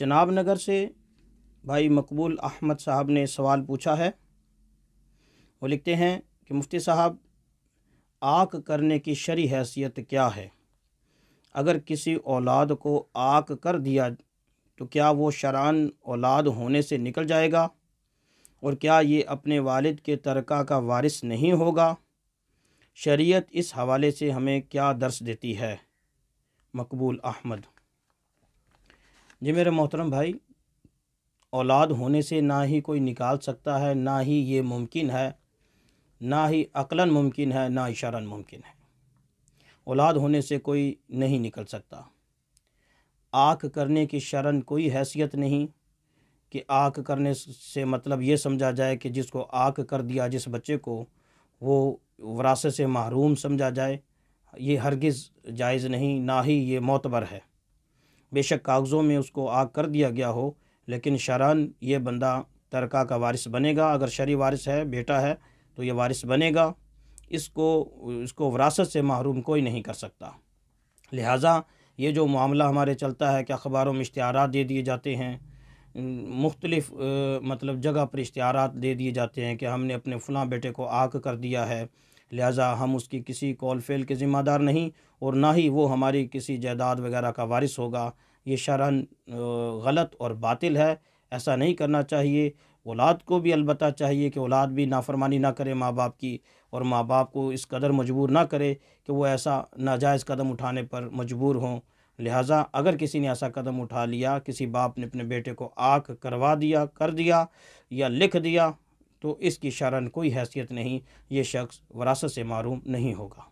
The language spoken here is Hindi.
चनाब नगर से भाई मकबूल अहमद साहब ने सवाल पूछा है वो लिखते हैं कि मुफ्ती साहब आक करने की शरी हैसियत क्या है अगर किसी औलाद को आक कर दिया तो क्या वो शरान औलाद होने से निकल जाएगा और क्या ये अपने वालिद के तरका का वारिस नहीं होगा शरीयत इस हवाले से हमें क्या दर्श देती है मकबूल अहमद जी मेरे मोहतरम भाई औलाद होने से ना ही कोई निकाल सकता है ना ही ये मुमकिन है ना ही अकलन मुमकिन है ना इशारा मुमकिन है औलाद होने से कोई नहीं निकल सकता आँख करने की शरण कोई हैसियत नहीं कि आँख करने से मतलब ये समझा जाए कि जिसको आँख कर दिया जिस बच्चे को वो वरासत से महरूम समझा जाए ये हरगिज़ जायज़ नहीं ना ही ये मोतबर है बेशक कागज़ों में उसको आग कर दिया गया हो लेकिन शरान ये बंदा तरका का वारिस बनेगा अगर शरी वारिस है बेटा है तो ये वारिस बनेगा इसको इसको वरासत से महरूम कोई नहीं कर सकता लिहाजा ये जो मामला हमारे चलता है कि अखबारों में इश्तार दे दिए जाते हैं मुख्तलिफ मतलब जगह पर इश्तार दे दिए जाते हैं कि हमने अपने फ़लाँ बेटे को आग कर दिया है लिहाजा हम उसकी किसी कॉल फेल के ज़िम्मेदार नहीं और ना ही वो हमारी किसी जायदाद वगैरह का वारिस होगा ये शरण गलत और बातिल है ऐसा नहीं करना चाहिए औलाद को भी अलबत् चाहिए कि औलाद भी नाफरमानी ना करे माँ बाप की और माँ बाप को इस कदर मजबूर ना करे कि वो ऐसा नाजायज़ कदम उठाने पर मजबूर हों लिहाजा अगर किसी ने ऐसा कदम उठा लिया किसी बाप ने अपने बेटे को आँख करवा दिया कर दिया या लिख दिया तो इसकी शरण कोई हैसियत नहीं ये शख्स वरासत से मरूम नहीं होगा